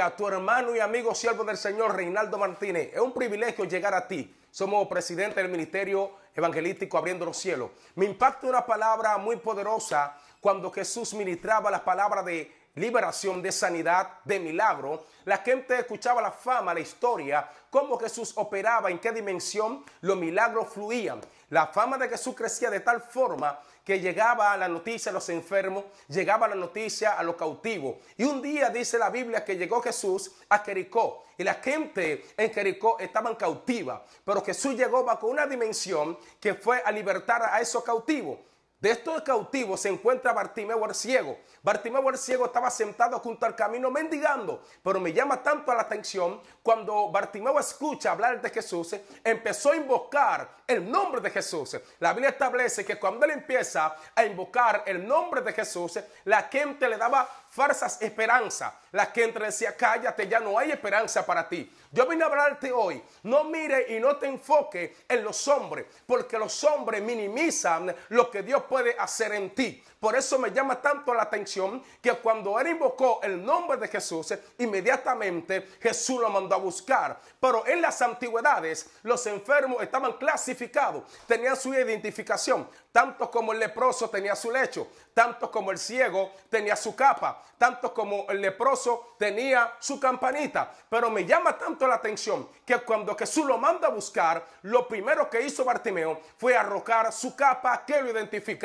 a tu hermano y amigo siervo del Señor Reinaldo Martínez. Es un privilegio llegar a ti. Somos presidente del Ministerio Evangelístico Abriendo los Cielos. Me impactó una palabra muy poderosa cuando Jesús ministraba la palabra de liberación, de sanidad, de milagro. La gente escuchaba la fama, la historia, cómo Jesús operaba, en qué dimensión los milagros fluían. La fama de Jesús crecía de tal forma que llegaba a la noticia a los enfermos, llegaba a la noticia a los cautivos. Y un día dice la Biblia que llegó Jesús a Jericó y la gente en Jericó estaban cautiva, pero Jesús llegó bajo una dimensión que fue a libertar a esos cautivos. De estos cautivos se encuentra Bartimeo el ciego. Bartimeo el ciego estaba sentado junto al camino mendigando, pero me llama tanto la atención cuando Bartimeo escucha hablar de Jesús, empezó a invocar el nombre de Jesús. La Biblia establece que cuando él empieza a invocar el nombre de Jesús, la gente le daba falsas esperanzas. La gente decía, cállate, ya no hay esperanza para ti. Yo vine a hablarte hoy, no mire y no te enfoque en los hombres, porque los hombres minimizan lo que Dios puede hacer en ti. Por eso me llama tanto la atención que cuando él invocó el nombre de Jesús, inmediatamente Jesús lo mandó a buscar. Pero en las antigüedades los enfermos estaban clasificados, tenían su identificación, tanto como el leproso tenía su lecho, tanto como el ciego tenía su capa, tanto como el leproso tenía su campanita. Pero me llama tanto la atención que cuando Jesús lo manda a buscar, lo primero que hizo Bartimeo fue arrocar su capa que lo identificó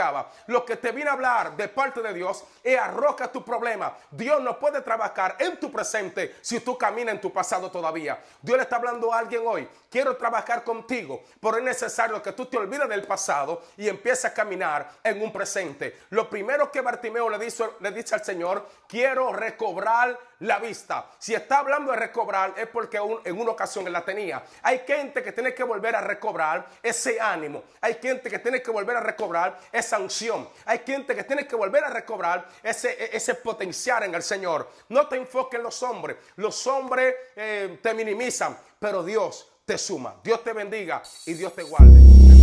lo que te viene a hablar de parte de Dios es eh, arroja tu problema. Dios no puede trabajar en tu presente si tú caminas en tu pasado todavía. Dios le está hablando a alguien hoy. Quiero trabajar contigo, pero es necesario que tú te olvides del pasado y empieces a caminar en un presente. Lo primero que Bartimeo le dice, al Señor, quiero recobrar la vista. Si está hablando de recobrar es porque en una ocasión él la tenía. Hay gente que tiene que volver a recobrar ese ánimo. Hay gente que tiene que volver a recobrar ese sanción. Hay gente que tiene que volver a recobrar ese, e, ese potenciar en el Señor. No te enfoques en los hombres. Los hombres eh, te minimizan, pero Dios te suma. Dios te bendiga y Dios te guarde.